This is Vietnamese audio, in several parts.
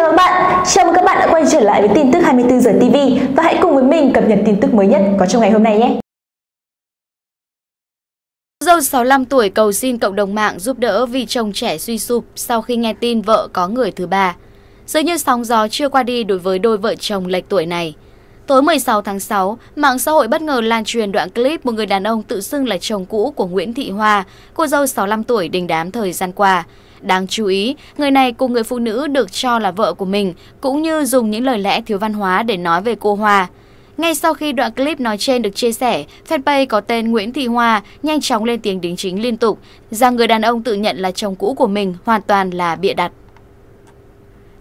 chào các bạn, chào mừng các bạn đã quay trở lại với tin tức 24 giờ TV và hãy cùng với mình cập nhật tin tức mới nhất có trong ngày hôm nay nhé. Dâu 65 tuổi cầu xin cộng đồng mạng giúp đỡ vì chồng trẻ suy sụp sau khi nghe tin vợ có người thứ ba. Dường như sóng gió chưa qua đi đối với đôi vợ chồng lệch tuổi này. Tối 16 tháng 6, mạng xã hội bất ngờ lan truyền đoạn clip một người đàn ông tự xưng là chồng cũ của Nguyễn Thị Hoa, cô dâu 65 tuổi đình đám thời gian qua. Đáng chú ý, người này cùng người phụ nữ được cho là vợ của mình, cũng như dùng những lời lẽ thiếu văn hóa để nói về cô Hoa. Ngay sau khi đoạn clip nói trên được chia sẻ, fanpage có tên Nguyễn Thị Hoa nhanh chóng lên tiếng đính chính liên tục, rằng người đàn ông tự nhận là chồng cũ của mình hoàn toàn là bịa đặt.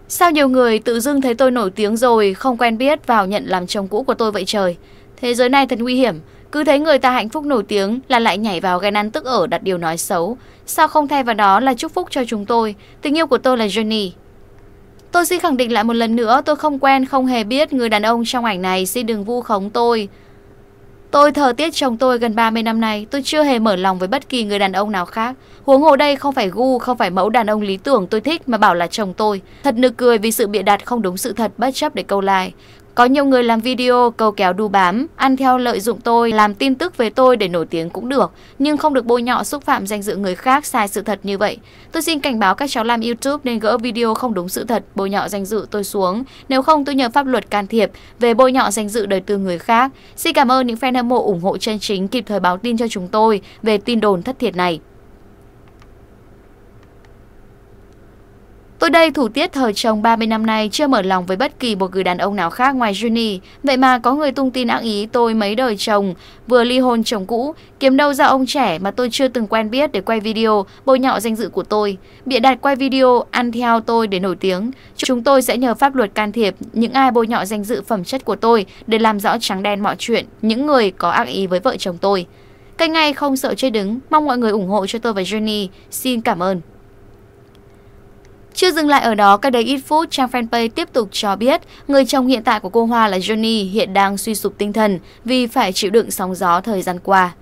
Sao nhiều người tự dưng thấy tôi nổi tiếng rồi, không quen biết vào nhận làm chồng cũ của tôi vậy trời? Thế giới này thật nguy hiểm, cứ thấy người ta hạnh phúc nổi tiếng là lại nhảy vào ghen ăn tức ở đặt điều nói xấu. Sao không thay vào đó là chúc phúc cho chúng tôi? Tình yêu của tôi là Johnny. Tôi xin khẳng định lại một lần nữa tôi không quen, không hề biết người đàn ông trong ảnh này xin đừng vu khống tôi. Tôi thờ tiết chồng tôi gần 30 năm nay, tôi chưa hề mở lòng với bất kỳ người đàn ông nào khác. Huống hồ đây không phải gu, không phải mẫu đàn ông lý tưởng tôi thích mà bảo là chồng tôi. Thật nực cười vì sự bịa đặt không đúng sự thật bất chấp để câu like. Có nhiều người làm video cầu kéo đu bám, ăn theo lợi dụng tôi, làm tin tức về tôi để nổi tiếng cũng được, nhưng không được bôi nhọ xúc phạm danh dự người khác sai sự thật như vậy. Tôi xin cảnh báo các cháu làm YouTube nên gỡ video không đúng sự thật, bôi nhọ danh dự tôi xuống, nếu không tôi nhờ pháp luật can thiệp về bôi nhọ danh dự đời tư người khác. Xin cảm ơn những fan hâm mộ ủng hộ chân chính kịp thời báo tin cho chúng tôi về tin đồn thất thiệt này. Tôi đây thủ tiết thời chồng 30 năm nay chưa mở lòng với bất kỳ một người đàn ông nào khác ngoài Juni. Vậy mà có người tung tin ác ý tôi mấy đời chồng, vừa ly hôn chồng cũ, kiếm đâu ra ông trẻ mà tôi chưa từng quen biết để quay video, bôi nhọ danh dự của tôi. Bịa đặt quay video, ăn theo tôi để nổi tiếng. Chúng tôi sẽ nhờ pháp luật can thiệp những ai bôi nhọ danh dự phẩm chất của tôi để làm rõ trắng đen mọi chuyện, những người có ác ý với vợ chồng tôi. Kênh này không sợ chơi đứng, mong mọi người ủng hộ cho tôi và Johnny. Xin cảm ơn. Chưa dừng lại ở đó, cách đây ít phút, trang fanpage tiếp tục cho biết người chồng hiện tại của cô Hoa là Johnny hiện đang suy sụp tinh thần vì phải chịu đựng sóng gió thời gian qua.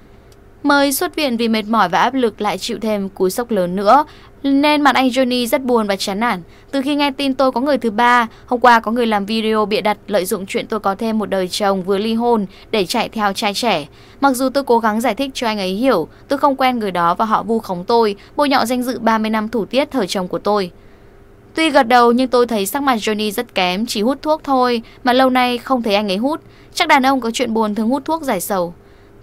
Mới xuất viện vì mệt mỏi và áp lực lại chịu thêm cú sốc lớn nữa, nên mặt anh Johnny rất buồn và chán nản. Từ khi nghe tin tôi có người thứ ba, hôm qua có người làm video bịa đặt lợi dụng chuyện tôi có thêm một đời chồng vừa ly hôn để chạy theo trai trẻ. Mặc dù tôi cố gắng giải thích cho anh ấy hiểu, tôi không quen người đó và họ vu khống tôi, bôi nhọ danh dự 30 năm thủ tiết thời chồng của tôi. Tuy gật đầu nhưng tôi thấy sắc mặt Johnny rất kém, chỉ hút thuốc thôi, mà lâu nay không thấy anh ấy hút. Chắc đàn ông có chuyện buồn thường hút thuốc giải sầu.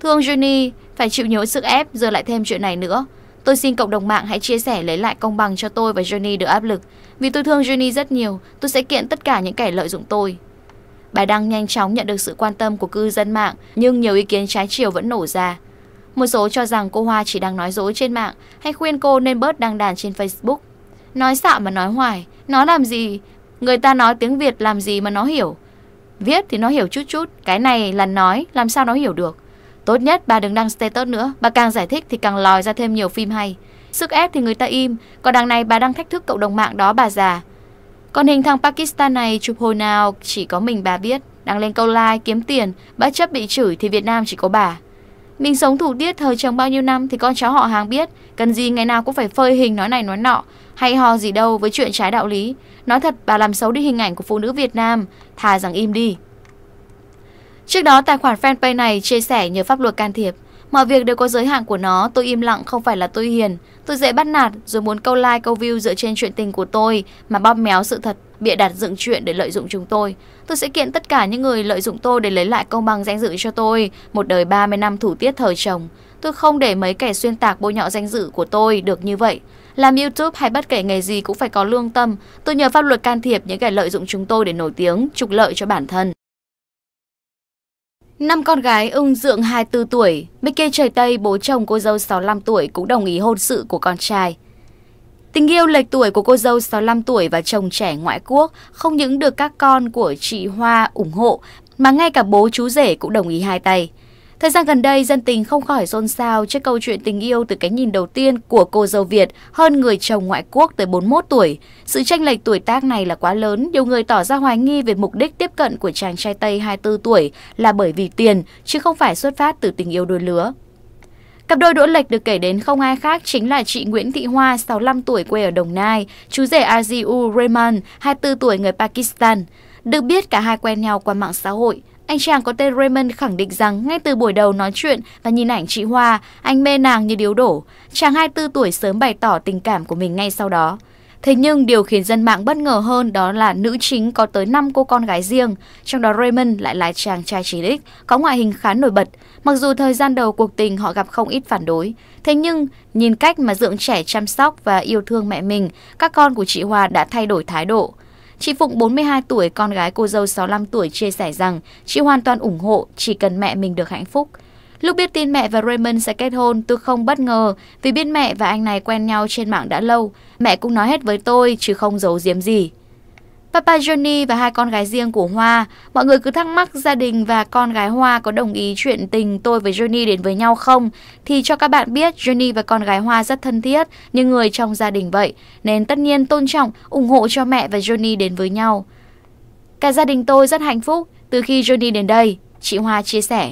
Thương Johnny, phải chịu nhiều sức ép, giờ lại thêm chuyện này nữa. Tôi xin cộng đồng mạng hãy chia sẻ lấy lại công bằng cho tôi và Johnny được áp lực. Vì tôi thương Johnny rất nhiều, tôi sẽ kiện tất cả những kẻ lợi dụng tôi. Bài đăng nhanh chóng nhận được sự quan tâm của cư dân mạng, nhưng nhiều ý kiến trái chiều vẫn nổ ra. Một số cho rằng cô Hoa chỉ đang nói dối trên mạng hay khuyên cô nên bớt đăng đàn trên Facebook. Nói xạo mà nói hoài Nó làm gì Người ta nói tiếng Việt làm gì mà nó hiểu Viết thì nó hiểu chút chút Cái này là nói làm sao nó hiểu được Tốt nhất bà đừng đăng status nữa Bà càng giải thích thì càng lòi ra thêm nhiều phim hay Sức ép thì người ta im Còn đằng này bà đang thách thức cộng đồng mạng đó bà già Còn hình thằng Pakistan này chụp hồi nào Chỉ có mình bà biết Đăng lên câu like kiếm tiền Bất chấp bị chửi thì Việt Nam chỉ có bà mình sống thủ tiết thời chồng bao nhiêu năm thì con cháu họ hàng biết, cần gì ngày nào cũng phải phơi hình nói này nói nọ, hay hò gì đâu với chuyện trái đạo lý. Nói thật bà làm xấu đi hình ảnh của phụ nữ Việt Nam, thà rằng im đi. Trước đó tài khoản fanpage này chia sẻ nhờ pháp luật can thiệp. Mọi việc đều có giới hạn của nó, tôi im lặng không phải là tôi hiền. Tôi dễ bắt nạt rồi muốn câu like câu view dựa trên chuyện tình của tôi mà bóp méo sự thật bịa đặt dựng chuyện để lợi dụng chúng tôi. Tôi sẽ kiện tất cả những người lợi dụng tôi để lấy lại công bằng danh dự cho tôi, một đời 30 năm thủ tiết thời chồng. Tôi không để mấy kẻ xuyên tạc bôi nhọ danh dự của tôi được như vậy. Làm YouTube hay bất kể nghề gì cũng phải có lương tâm. Tôi nhờ pháp luật can thiệp những kẻ lợi dụng chúng tôi để nổi tiếng, trục lợi cho bản thân. Năm con gái ưng dượng 24 tuổi, Mickey trời Tây bố chồng cô dâu 65 tuổi cũng đồng ý hôn sự của con trai. Tình yêu lệch tuổi của cô dâu 65 tuổi và chồng trẻ ngoại quốc không những được các con của chị Hoa ủng hộ, mà ngay cả bố chú rể cũng đồng ý hai tay. Thời gian gần đây, dân tình không khỏi xôn xao trước câu chuyện tình yêu từ cái nhìn đầu tiên của cô dâu Việt hơn người chồng ngoại quốc tới 41 tuổi. Sự tranh lệch tuổi tác này là quá lớn, nhiều người tỏ ra hoài nghi về mục đích tiếp cận của chàng trai Tây 24 tuổi là bởi vì tiền, chứ không phải xuất phát từ tình yêu đôi lứa. Cặp đôi đỗ lệch được kể đến không ai khác chính là chị Nguyễn Thị Hoa, 65 tuổi quê ở Đồng Nai, chú rể Aziu Rehman, 24 tuổi người Pakistan. Được biết cả hai quen nhau qua mạng xã hội. Anh chàng có tên Raymond khẳng định rằng ngay từ buổi đầu nói chuyện và nhìn ảnh chị Hoa, anh mê nàng như điếu đổ. Chàng 24 tuổi sớm bày tỏ tình cảm của mình ngay sau đó. Thế nhưng điều khiến dân mạng bất ngờ hơn đó là nữ chính có tới 5 cô con gái riêng, trong đó Raymond lại là chàng trai chỉ đích, có ngoại hình khá nổi bật. Mặc dù thời gian đầu cuộc tình họ gặp không ít phản đối, thế nhưng nhìn cách mà dưỡng trẻ chăm sóc và yêu thương mẹ mình, các con của chị Hoa đã thay đổi thái độ. Chị Phụng 42 tuổi, con gái cô dâu 65 tuổi chia sẻ rằng chị hoàn toàn ủng hộ chỉ cần mẹ mình được hạnh phúc. Lúc biết tin mẹ và Raymond sẽ kết hôn, tôi không bất ngờ vì biết mẹ và anh này quen nhau trên mạng đã lâu. Mẹ cũng nói hết với tôi chứ không giấu giếm gì. Papa Johnny và hai con gái riêng của Hoa, mọi người cứ thắc mắc gia đình và con gái Hoa có đồng ý chuyện tình tôi với Johnny đến với nhau không? Thì cho các bạn biết, Johnny và con gái Hoa rất thân thiết, như người trong gia đình vậy, nên tất nhiên tôn trọng, ủng hộ cho mẹ và Johnny đến với nhau. Cả gia đình tôi rất hạnh phúc từ khi Johnny đến đây, chị Hoa chia sẻ.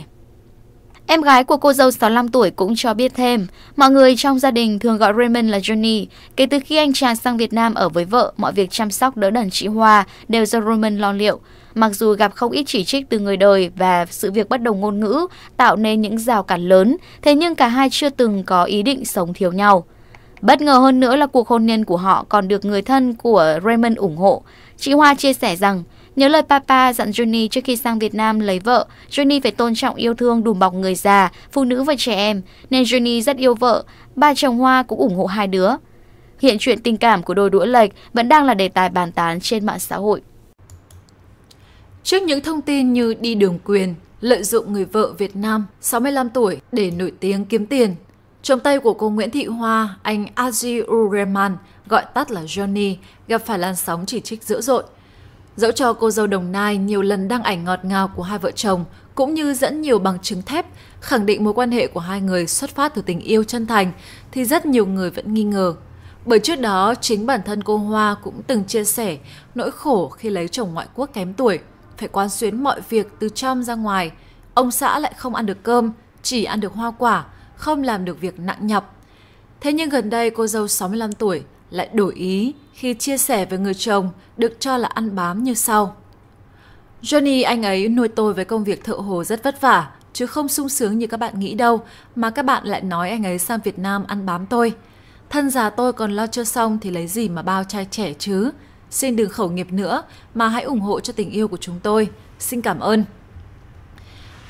Em gái của cô dâu 65 tuổi cũng cho biết thêm, mọi người trong gia đình thường gọi Raymond là Johnny. Kể từ khi anh chàng sang Việt Nam ở với vợ, mọi việc chăm sóc đỡ đần chị Hoa đều do Raymond lo liệu. Mặc dù gặp không ít chỉ trích từ người đời và sự việc bất đồng ngôn ngữ tạo nên những rào cản lớn, thế nhưng cả hai chưa từng có ý định sống thiếu nhau. Bất ngờ hơn nữa là cuộc hôn nhân của họ còn được người thân của Raymond ủng hộ. Chị Hoa chia sẻ rằng, Nhớ lời papa dặn Johnny trước khi sang Việt Nam lấy vợ, Johnny phải tôn trọng yêu thương đùm bọc người già, phụ nữ và trẻ em, nên Johnny rất yêu vợ, ba chồng Hoa cũng ủng hộ hai đứa. Hiện chuyện tình cảm của đôi đũa lệch vẫn đang là đề tài bàn tán trên mạng xã hội. Trước những thông tin như đi đường quyền, lợi dụng người vợ Việt Nam 65 tuổi để nổi tiếng kiếm tiền, Chồng Tây của cô Nguyễn Thị Hoa, anh Aji Ureman, gọi tắt là Johnny, gặp phải làn sóng chỉ trích dữ dội – Dẫu cho cô dâu Đồng Nai nhiều lần đăng ảnh ngọt ngào của hai vợ chồng, cũng như dẫn nhiều bằng chứng thép khẳng định mối quan hệ của hai người xuất phát từ tình yêu chân thành, thì rất nhiều người vẫn nghi ngờ. Bởi trước đó, chính bản thân cô Hoa cũng từng chia sẻ nỗi khổ khi lấy chồng ngoại quốc kém tuổi, phải quan xuyến mọi việc từ trong ra ngoài. Ông xã lại không ăn được cơm, chỉ ăn được hoa quả, không làm được việc nặng nhọc. Thế nhưng gần đây cô dâu 65 tuổi lại đổi ý khi chia sẻ với người chồng được cho là ăn bám như sau. Johnny anh ấy nuôi tôi với công việc thợ hồ rất vất vả, chứ không sung sướng như các bạn nghĩ đâu, mà các bạn lại nói anh ấy sang Việt Nam ăn bám tôi. Thân già tôi còn lo chưa xong thì lấy gì mà bao trai trẻ chứ. Xin đừng khẩu nghiệp nữa, mà hãy ủng hộ cho tình yêu của chúng tôi. Xin cảm ơn.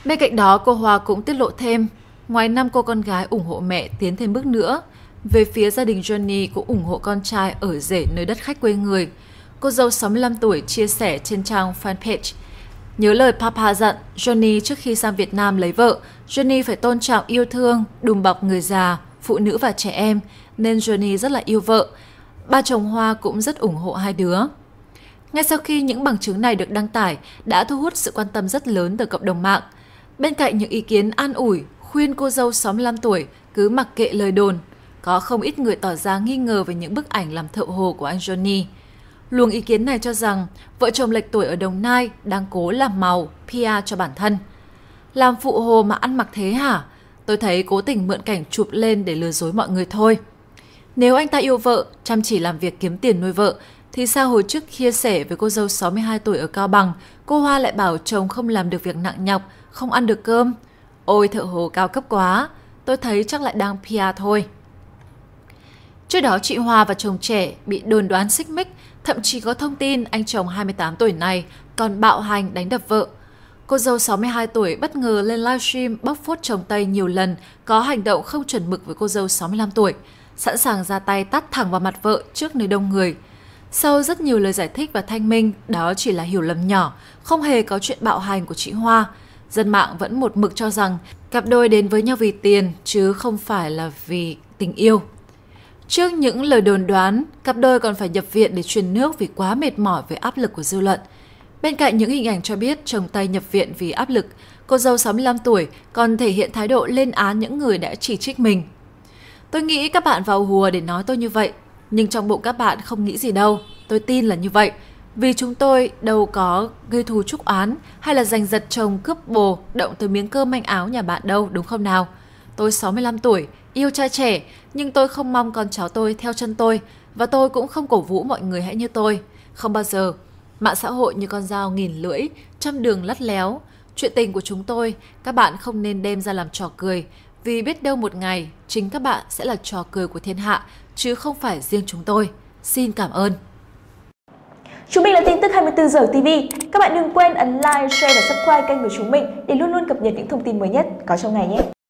Bên cạnh đó, cô Hoa cũng tiết lộ thêm, ngoài năm cô con gái ủng hộ mẹ tiến thêm bước nữa, về phía gia đình Johnny cũng ủng hộ con trai ở rể nơi đất khách quê người. Cô dâu 65 tuổi chia sẻ trên trang fanpage. Nhớ lời Papa dặn, Johnny trước khi sang Việt Nam lấy vợ, Johnny phải tôn trọng yêu thương, đùm bọc người già, phụ nữ và trẻ em, nên Johnny rất là yêu vợ. Ba chồng Hoa cũng rất ủng hộ hai đứa. Ngay sau khi những bằng chứng này được đăng tải đã thu hút sự quan tâm rất lớn từ cộng đồng mạng. Bên cạnh những ý kiến an ủi, khuyên cô dâu 65 tuổi cứ mặc kệ lời đồn, có không ít người tỏ ra nghi ngờ về những bức ảnh làm thợ hồ của anh Johnny. Luồng ý kiến này cho rằng vợ chồng lệch tuổi ở Đồng Nai đang cố làm màu, PR cho bản thân. Làm phụ hồ mà ăn mặc thế hả? Tôi thấy cố tình mượn cảnh chụp lên để lừa dối mọi người thôi. Nếu anh ta yêu vợ, chăm chỉ làm việc kiếm tiền nuôi vợ, thì sao hồi trước chia sẻ với cô dâu 62 tuổi ở Cao Bằng, cô Hoa lại bảo chồng không làm được việc nặng nhọc, không ăn được cơm? Ôi thợ hồ cao cấp quá, tôi thấy chắc lại đang PR thôi. Trước đó, chị Hoa và chồng trẻ bị đồn đoán xích mích, thậm chí có thông tin anh chồng 28 tuổi này còn bạo hành đánh đập vợ. Cô dâu 62 tuổi bất ngờ lên livestream bóc phốt chồng Tây nhiều lần, có hành động không chuẩn mực với cô dâu 65 tuổi, sẵn sàng ra tay tát thẳng vào mặt vợ trước nơi đông người. Sau rất nhiều lời giải thích và thanh minh, đó chỉ là hiểu lầm nhỏ, không hề có chuyện bạo hành của chị Hoa. Dân mạng vẫn một mực cho rằng cặp đôi đến với nhau vì tiền chứ không phải là vì tình yêu. Trước những lời đồn đoán, cặp đôi còn phải nhập viện để truyền nước vì quá mệt mỏi với áp lực của dư luận. Bên cạnh những hình ảnh cho biết chồng Tây nhập viện vì áp lực, cô dâu 65 tuổi còn thể hiện thái độ lên án những người đã chỉ trích mình. Tôi nghĩ các bạn vào hùa để nói tôi như vậy, nhưng trong bộ các bạn không nghĩ gì đâu, tôi tin là như vậy. Vì chúng tôi đâu có gây thù trúc oán hay là giành giật chồng cướp bồ động tới miếng cơm manh áo nhà bạn đâu, đúng không nào? Tôi 65 tuổi, yêu trai trẻ, nhưng tôi không mong con cháu tôi theo chân tôi và tôi cũng không cổ vũ mọi người hãy như tôi. Không bao giờ. Mạng xã hội như con dao nghìn lưỡi, trăm đường lắt léo. Chuyện tình của chúng tôi, các bạn không nên đem ra làm trò cười, vì biết đâu một ngày chính các bạn sẽ là trò cười của thiên hạ, chứ không phải riêng chúng tôi. Xin cảm ơn. Chúng mình là tin tức 24 giờ TV. Các bạn đừng quên ấn like, share và subscribe kênh của chúng mình để luôn luôn cập nhật những thông tin mới nhất có trong ngày nhé.